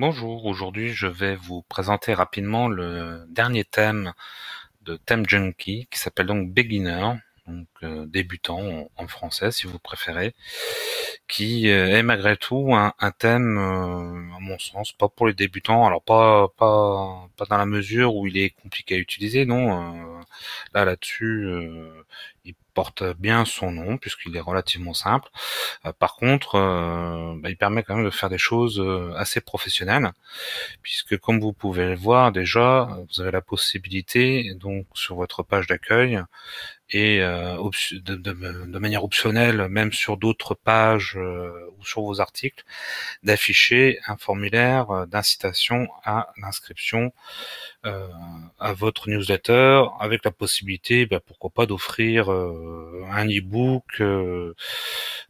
Bonjour, aujourd'hui je vais vous présenter rapidement le dernier thème de Theme Junkie qui s'appelle donc Beginner donc euh, débutant en, français si vous préférez, qui euh, est malgré tout un, thème, euh, à mon sens, pas pour les débutants, alors pas pas pas dans la mesure où il est compliqué à utiliser, non. là là-dessus, il porte bien son nom puisqu'il est relativement simple. par contre, bah, il permet quand même de faire des choses assez professionnelles, puisque comme vous pouvez le voir déjà, vous avez la possibilité donc sur votre page d'accueil et euh, de, manière optionnelle, même sur d'autres pages euh, ou sur vos articles, d'afficher un formulaire euh, d'incitation à l'inscription à votre newsletter, avec la possibilité, bah, pourquoi pas, d'offrir un e-book,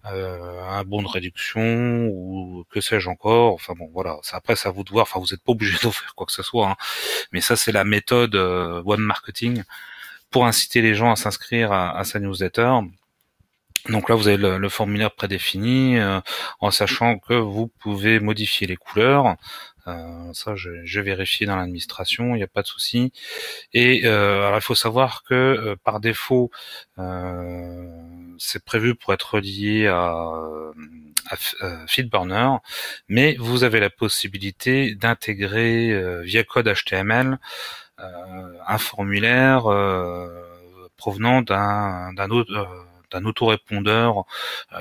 un bon de réduction ou que sais-je encore. Enfin bon, voilà. Après, ça vous de voir. Enfin, vous n'êtes pas obligé d'offrir quoi que ce soit, hein. mais ça, c'est la méthode One marketing pour inciter les gens à s'inscrire à, sa newsletter. Donc là, vous avez le, formulaire prédéfini, euh, en sachant que vous pouvez modifier les couleurs. Euh, ça, je, je dans l'administration, il n'y a pas de souci. Et euh, alors, il faut savoir que par défaut, c'est prévu pour être lié à, à FeedBurner, mais vous avez la possibilité d'intégrer via code HTML euh, un formulaire euh, provenant d'un d'un autre euh, d'un autorépondeur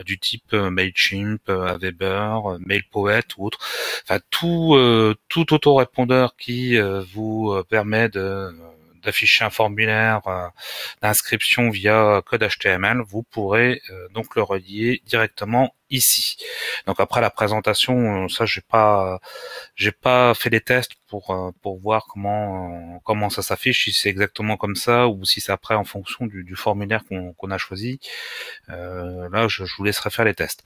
du type Mailchimp, Weber, MailPoet ou autre. Enfin, tout, tout autorépondeur qui vous permet de d'afficher un formulaire euh, d'inscription via code HTML, vous pourrez euh, donc le relier directement ici. Donc après la présentation, euh, ça j'ai pas j'ai pas fait les tests pour pour voir comment comment ça s'affiche si c'est exactement comme ça ou si c'est après en fonction du, formulaire qu'on a choisi. là, je, vous laisserai faire les tests.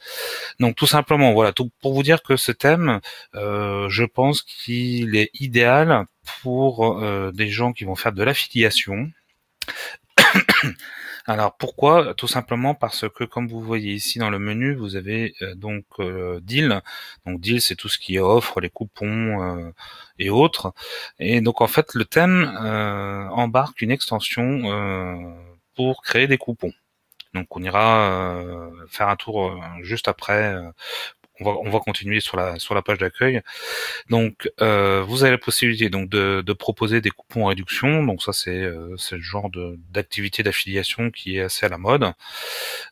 Donc tout simplement, voilà, tout, pour vous dire que ce thème, je pense qu'il est idéal pour euh, des gens qui vont faire de l'affiliation. Alors pourquoi Tout simplement parce que comme vous voyez ici dans le menu, vous avez euh, donc euh, deal. Donc deal, c'est tout ce qui offre, les coupons et autres. Et donc en fait, le thème embarque une extension pour créer des coupons. Donc on ira faire un tour juste après on va, continuer sur la, sur la page d'accueil. Donc, euh, vous avez la possibilité donc de, proposer des coupons en réduction. Donc ça, c'est euh, le genre d'activité d'affiliation qui est assez à la mode.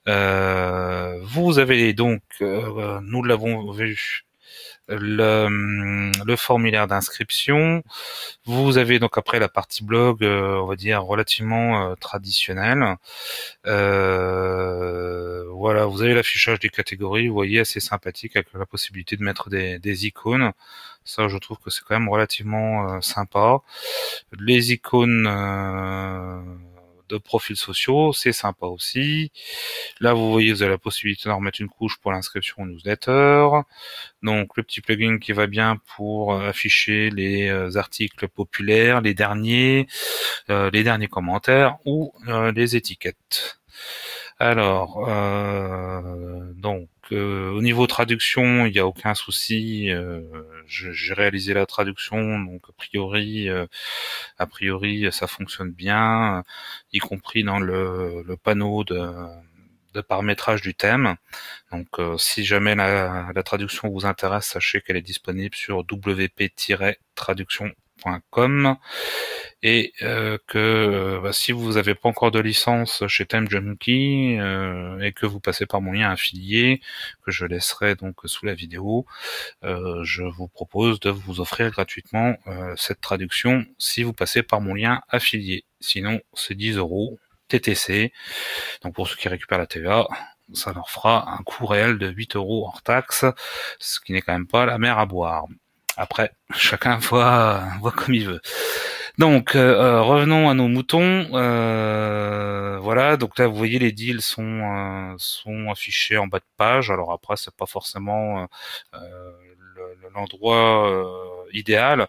Euh, vous avez donc, euh, nous l'avons vu le, formulaire d'inscription. Vous avez donc après la partie blog, euh, on va dire relativement euh, traditionnelle. Euh, voilà, vous avez l'affichage des catégories, vous voyez assez sympathique avec la possibilité de mettre des, des icônes. Ça, je trouve que c'est quand même relativement sympa. Les icônes de profils sociaux, c'est sympa aussi. Là, vous voyez, vous avez la possibilité d'en remettre une couche pour l'inscription aux newsletter. Donc, le petit plugin qui va bien pour euh, afficher les euh, articles populaires, les derniers, euh, les derniers commentaires ou les étiquettes. Alors, euh, donc, euh, au niveau traduction, il n'y a aucun souci. Euh, j'ai réalisé la traduction, donc a priori, euh, a priori, ça fonctionne bien, y compris dans le, panneau de, de paramétrage du thème. Donc, si jamais la, traduction vous intéresse, sachez qu'elle est disponible sur wp-traduction.com et euh, que euh, bah, si vous n'avez pas encore de licence chez Time Junkie euh, et que vous passez par mon lien affilié que je laisserai donc sous la vidéo, je vous propose de vous offrir gratuitement cette traduction si vous passez par mon lien affilié. Sinon, c'est 10 euros TTC. Donc pour ceux qui récupèrent la TVA, ça leur fera un coût réel de 8 euros hors taxe, ce qui n'est quand même pas la mer à boire. Après, chacun voit, voit comme il veut. Donc, euh, euh, revenons à nos moutons. Euh, voilà, donc là, vous voyez, les deals sont, sont affichés en bas de page. Alors après, c'est pas forcément l'endroit idéal.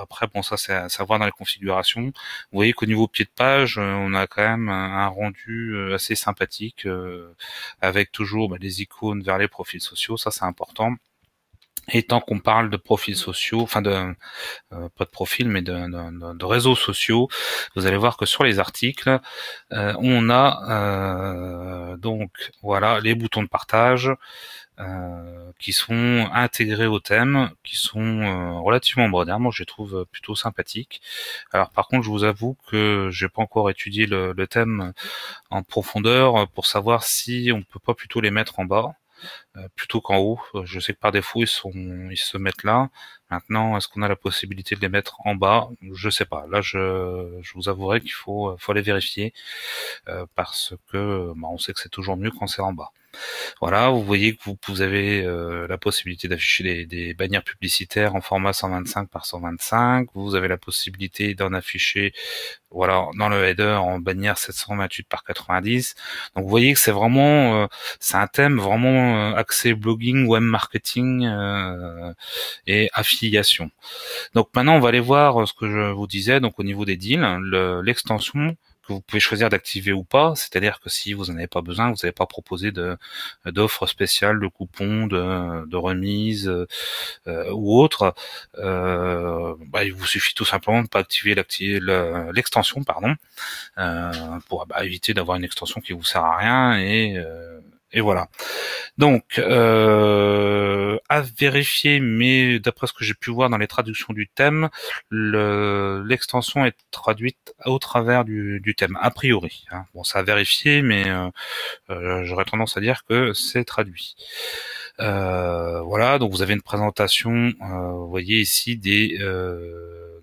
après, bon, ça, c'est à savoir dans les configurations. Vous voyez qu'au niveau pied de page, on a quand même un, rendu assez sympathique, avec toujours bah, les icônes vers les profils sociaux. Ça, c'est important. Et tant qu'on parle de profils sociaux, enfin de euh, pas de profils, mais de, réseaux sociaux, vous allez voir que sur les articles, euh, on a euh, donc voilà les boutons de partage qui sont intégrés au thème, qui sont relativement modernes. Moi, je les trouve plutôt sympathiques. Alors, par contre, je vous avoue que j'ai pas encore étudié le, le, thème en profondeur pour savoir si on peut pas plutôt les mettre en bas. Euh, plutôt qu'en haut. Euh, je sais que par défaut ils sont ils se mettent là. Maintenant, est-ce qu'on a la possibilité de les mettre en bas Je sais pas. Là, je, je vous avouerai qu'il faut faut aller vérifier euh, parce que bah, on sait que c'est toujours mieux quand c'est en bas. Voilà, vous voyez que vous, avez euh, la possibilité d'afficher des, bannières publicitaires en format 125 par 125. Vous avez la possibilité d'en afficher, voilà, dans le header en bannière 728 par 90. Donc vous voyez que c'est vraiment, euh, c'est un thème vraiment accès euh, axé blogging, web marketing et affiliation. Donc maintenant, on va aller voir ce que je vous disais. Donc au niveau des deals, l'extension vous pouvez choisir d'activer ou pas. C'est-à-dire que si vous n'en avez pas besoin, vous n'avez pas proposé de d'offres spéciales, de coupons, de, de euh, ou autre euh, bah, il vous suffit tout simplement de pas activer l'extension, pardon, euh, pour bah, éviter d'avoir une extension qui vous sert à rien et, et voilà. Donc euh, à vérifier, mais d'après ce que j'ai pu voir dans les traductions du thème, l'extension est traduite au travers du, du thème, a priori. Hein. Bon, ça a vérifié, mais euh, euh, j'aurais tendance à dire que c'est traduit. Euh, voilà, donc vous avez une présentation, vous voyez ici des,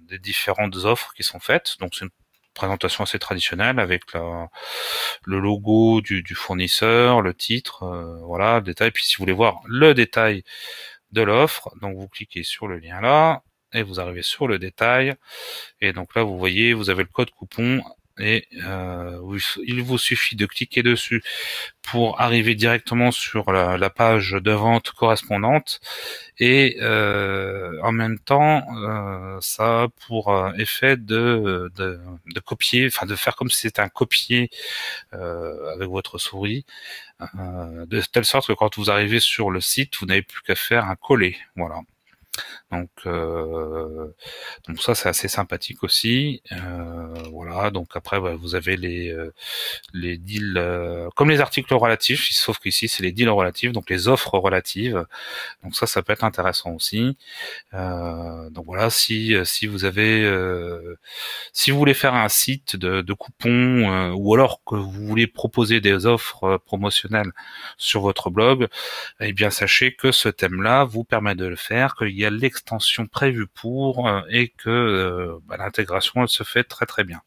des différentes offres qui sont faites. Donc c'est une présentation assez traditionnelle avec le logo du, fournisseur, le titre, euh, voilà, le détail. Puis si vous voulez voir le détail de l'offre, donc vous cliquez sur le lien là et vous arrivez sur le détail. Et donc là, vous voyez, vous avez le code coupon et euh, il vous suffit de cliquer dessus pour arriver directement sur la, page de vente correspondante et euh, en même temps euh, ça a pour effet de, de, de copier, enfin de faire comme si c'était un copier avec votre souris de telle sorte que quand vous arrivez sur le site vous n'avez plus qu'à faire un coller, voilà. Donc, euh, donc ça c'est assez sympathique aussi. Euh, voilà. Donc après bah, vous avez les euh, les deals comme les articles relatifs, sauf qu'ici c'est les deals relatifs, donc les offres relatives. Donc ça ça peut être intéressant aussi. donc voilà si si vous avez si vous voulez faire un site de, de coupons ou alors que vous voulez proposer des offres promotionnelles sur votre blog, eh bien sachez que ce thème-là vous permet de le faire, qu'il y l'extension prévue pour euh, et que euh, bah, l'intégration se fait très très bien.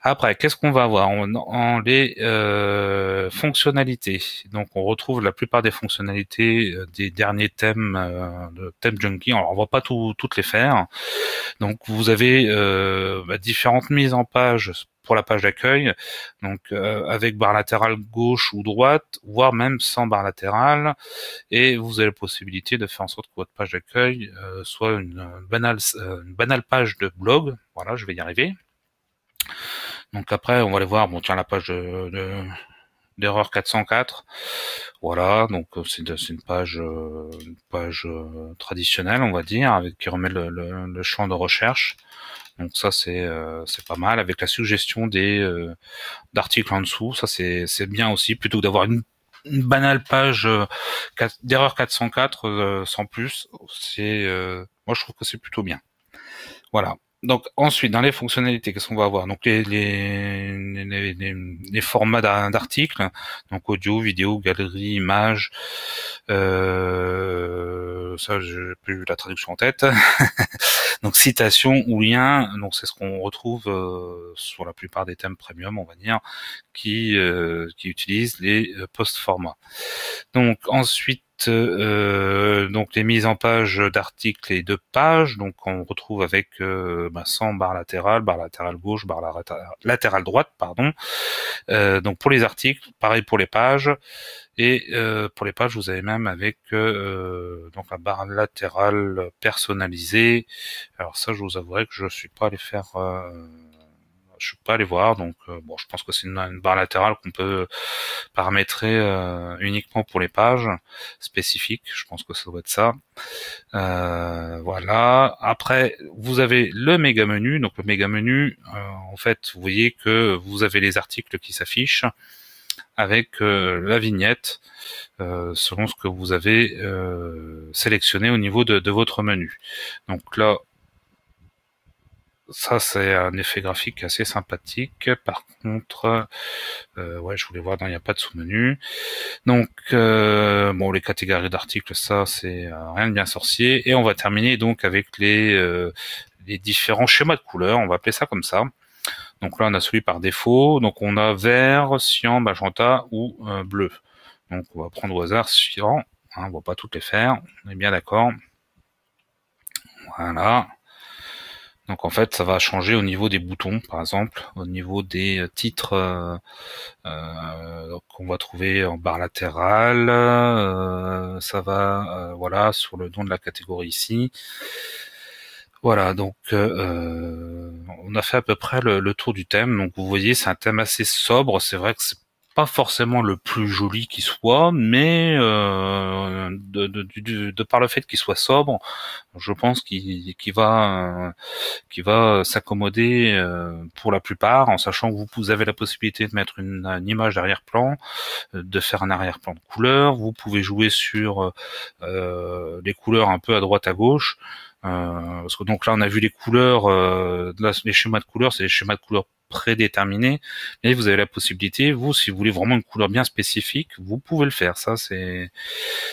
Après, qu'est-ce qu'on va avoir on, les euh, fonctionnalités Donc, on retrouve la plupart des fonctionnalités des derniers thèmes de thème junkie. Alors, on va pas tout, toutes les faire. Donc, vous avez bah, différentes mises en page la page d'accueil, donc euh, avec barre latérale gauche ou droite, voire même sans barre latérale, et vous avez la possibilité de faire en sorte que votre page d'accueil euh, soit une banale, euh, une banale page de blog. Voilà, je vais y arriver. Donc après, on va aller voir, bon tiens, la page de, d'erreur 404. Voilà, donc c'est une page, page traditionnelle, on va dire, avec qui remet le champ de recherche. Donc ça c'est euh, c'est pas mal avec la suggestion des euh, d'articles en dessous, ça c'est c'est bien aussi plutôt que d'avoir une, banale page euh, d'erreur 404 sans plus, c'est moi je trouve que c'est plutôt bien. Voilà. Donc ensuite dans les fonctionnalités qu'est-ce qu'on va avoir Donc les les, les, formats d'articles, donc audio, vidéo, galerie, image ça j'ai plus la traduction en tête Donc citation ou lien, donc c'est ce qu'on retrouve euh, sur la plupart des thèmes premium, on va dire, qui, euh, qui utilisent les euh, post-formats. Donc ensuite euh, donc les mises en page d'articles et de pages. Donc on retrouve avec ben, euh, 100 barres latérales, barre latérale gauche, barre latérale droite, pardon. Euh, donc pour les articles, pareil pour les pages. Et euh, pour les pages, vous avez même avec donc la barre latérale personnalisée. Alors ça, je vous avouerai que je suis pas allé faire je suis pas allé voir, donc euh, bon, je pense que c'est une, barre latérale qu'on peut paramétrer euh, uniquement pour les pages spécifiques. Je pense que ça doit être ça. Euh, voilà. Après, vous avez le méga menu. Donc le méga menu, en fait, vous voyez que vous avez les articles qui s'affichent avec la vignette selon ce que vous avez sélectionné au niveau de, de, votre menu. Donc là, ça, c'est un effet graphique assez sympathique. Par contre, euh, ouais, je voulais voir, il n'y a pas de sous-menu. Donc, euh, bon, les catégories d'articles, ça, c'est euh, rien de bien sorcier. Et on va terminer donc avec les, les différents schémas de couleurs, on va appeler ça comme ça. Donc là, on a celui par défaut. Donc on a vert, cyan, magenta ou bleu. Donc on va prendre au hasard cyan. on hein, on va pas toutes les faire. On est bien d'accord. Voilà. Donc en fait, ça va changer au niveau des boutons, par exemple, au niveau des euh, titres euh, euh, qu'on va trouver en barre latérale. ça va, voilà, sur le nom de la catégorie ici. Voilà, donc on a fait à peu près le, le tour du thème. Donc vous voyez, c'est un thème assez sobre. C'est vrai que c'est pas forcément le plus joli qui soit, mais euh, de, par le fait qu'il soit sobre, je pense qu'il va, euh, va s'accommoder euh, pour la plupart, en sachant que vous, avez la possibilité de mettre une, image d'arrière-plan, euh, de faire un arrière-plan de couleur. Vous pouvez jouer sur les couleurs un peu à droite à gauche. parce que donc là on a vu les couleurs, les schémas de couleurs, c'est les schémas de couleurs prédéterminé, mais vous avez la possibilité, vous, si vous voulez vraiment une couleur bien spécifique, vous pouvez le faire. Ça, c'est,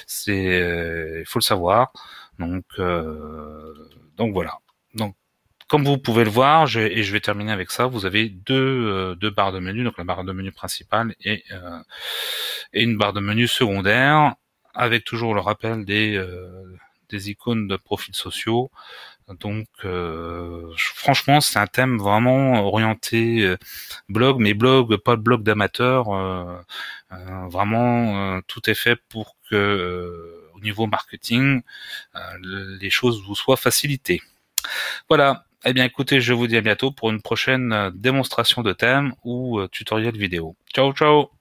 c'est, euh, il faut le savoir. Donc, euh, donc voilà. Donc, comme vous pouvez le voir, je, et je vais terminer avec ça, vous avez deux, euh, deux barres de menu, donc la barre de menu principale et, et une barre de menu secondaire, avec toujours le rappel des des icônes de profils sociaux. Donc, euh, franchement, c'est un thème vraiment orienté euh, blog, mais blog, pas blog d'amateur euh, vraiment, tout est fait pour que, au niveau marketing, les choses vous soient facilitées. Voilà. Eh bien, écoutez, je vous dis à bientôt pour une prochaine démonstration de thème ou tutoriel vidéo. Ciao, ciao